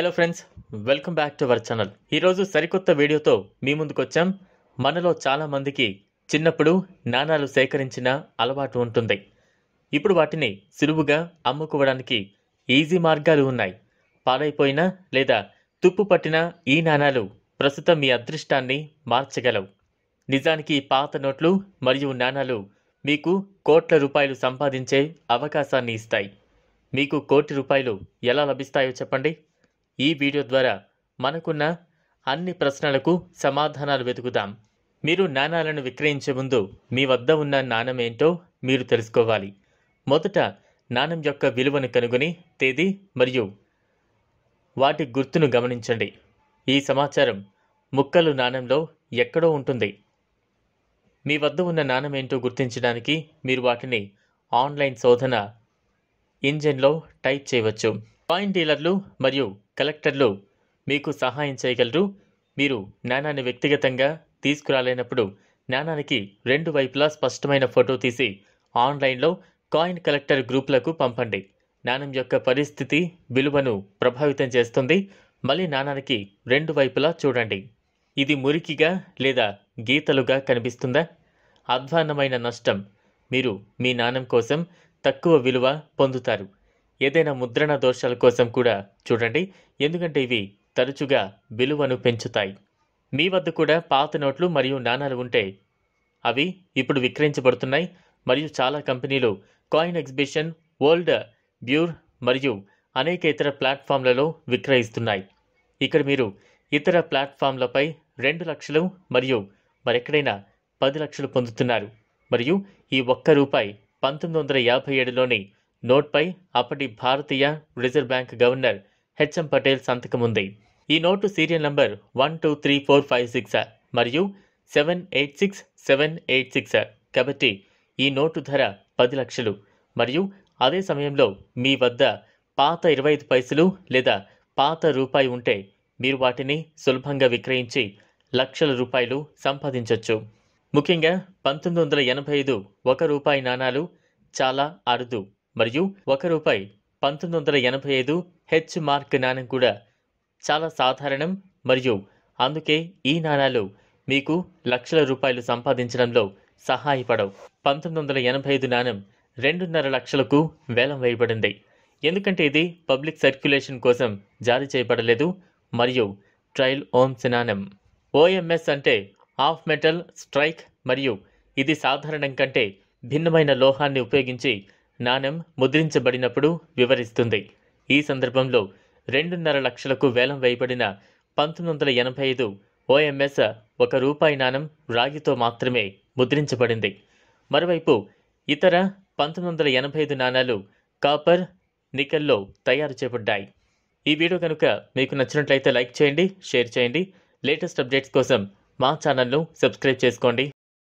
hello friends welcome back to our channel ఈరోజు సరికొత్త వీడియోతో మీ ముందుకు వచ్చాం మనలో చాలామందికి చిన్నప్పుడు నాణాలు సేకరించిన అలవాటు ఉంటుంది ఇప్పుడు వాటిని సులువుగా అమ్ముకోవడానికి ఈజీ మార్గాలు ఉన్నాయి పాడైపోయిన లేదా తుప్పు పట్టిన ఈ నాణాలు ప్రస్తుతం మీ అదృష్టాన్ని మార్చగలవు నిజానికి పాత నోట్లు మరియు నాణాలు మీకు కోట్ల రూపాయలు సంపాదించే అవకాశాన్ని ఇస్తాయి మీకు కోటి రూపాయలు ఎలా లభిస్తాయో చెప్పండి ఈ వీడియో ద్వారా మనకున్న అన్ని ప్రశ్నలకు సమాధానాలు వెతుకుదాం మీరు నాణాలను విక్రయించే ముందు మీ వద్ద ఉన్న నాణం ఏంటో మీరు తెలుసుకోవాలి మొదట నాణం యొక్క విలువను కనుగొని తేదీ మరియు వాటి గుర్తును గమనించండి ఈ సమాచారం ముక్కలు నాణంలో ఎక్కడో ఉంటుంది మీ వద్ద ఉన్న నాణం ఏంటో గుర్తించడానికి మీరు వాటిని ఆన్లైన్ శోధన ఇంజన్లో టైప్ చేయవచ్చు పాయింట్ డీలర్లు మరియు కలెక్టర్లు మీకు సహాయం చేయగలరు మీరు నాణాన్ని వ్యక్తిగతంగా తీసుకురాలేనప్పుడు నాణానికి రెండు వైపులా స్పష్టమైన ఫోటో తీసి ఆన్లైన్లో కాయిన్ కలెక్టర్ గ్రూపులకు పంపండి నాణం యొక్క పరిస్థితి విలువను ప్రభావితం చేస్తుంది మళ్ళీ నాణానికి రెండు వైపులా చూడండి ఇది మురికిగా లేదా గీతలుగా కనిపిస్తుందా అధ్వాన్నమైన నష్టం మీరు మీ నాణం కోసం తక్కువ విలువ పొందుతారు ఏదైనా ముద్రణ దోషాల కోసం కూడా చూడండి ఎందుకంటే ఇవి తరచుగా విలువను పెంచుతాయి మీ వద్ద కూడా పాత నోట్లు మరియు నాణాలు ఉంటే అవి ఇప్పుడు విక్రయించబడుతున్నాయి మరియు చాలా కంపెనీలు కాయిన్ ఎగ్జిబిషన్ ఓల్డ్ బ్యూర్ మరియు అనేక ఇతర ప్లాట్ఫామ్లలో విక్రయిస్తున్నాయి ఇక్కడ మీరు ఇతర ప్లాట్ఫామ్లపై రెండు లక్షలు మరియు మరెక్కడైనా పది లక్షలు పొందుతున్నారు మరియు ఈ ఒక్క రూపాయి పంతొమ్మిది వందల యాభై ఏడులోని నోట్పై అప్పటి భారతీయ reserve bank governor H M Patel సంతకముంది ఈ note serial number one two three four five six మరియు seven eight six seven eight six కాబట్టి ఈ నోటు ధర పది లక్షలు మరియు అదే సమయంలో మీ వద్ద పాత ఇరవై ఐదు పైసలు లేదా పాత రూపాయి ఉంటే మీరు వాటిని సులభంగా విక్రయించి లక్షల రూపాయలు సంపాదించవచ్చు ముఖ్యంగా పంతొమ్మిది వందల ఎనభై ఐదు ఒక రూపాయి నాణాలు చాలా అరుదు మరియు ఒక రూపాయి పంతొమ్మిది వందల ఎనభై ఐదు హెచ్ మార్క్ నాణం కూడా చాలా సాధారణం మరియు అందుకే ఈ నాణాలు మీకు లక్షల రూపాయలు సంపాదించడంలో సహాయపడవు పంతొమ్మిది వందల ఎనభై ఐదు నాణం రెండున్నర లక్షలకు వేలం వేయబడింది ఎందుకంటే ఇది పబ్లిక్ సర్క్యులేషన్ కోసం జారీ చేయబడలేదు మరియు ట్రయల్ ఓమ్స్ నాణం ఓఎంఎస్ అంటే ఆఫ్ మెటల్ స్ట్రైక్ మరియు ఇది సాధారణం కంటే భిన్నమైన లోహాన్ని ఉపయోగించి నాణెం ముద్రించబడినప్పుడు వివరిస్తుంది ఈ సందర్భంలో రెండున్నర లక్షలకు వేలం వేయబడిన పంతొమ్మిది వందల ఎనభై ఐదు ఓఎంఎస్ ఒక రూపాయి నాణం రాగితో మాత్రమే ముద్రించబడింది మరోవైపు ఇతర పంతొమ్మిది వందల ఎనభై ఐదు నాణాలు కాపర్ నికెల్లో తయారు చేయబడ్డాయి ఈ వీడియో కనుక మీకు నచ్చినట్లయితే లైక్ చేయండి షేర్ చేయండి లేటెస్ట్ అప్డేట్స్ కోసం మా ఛానల్ను సబ్స్క్రైబ్ చేసుకోండి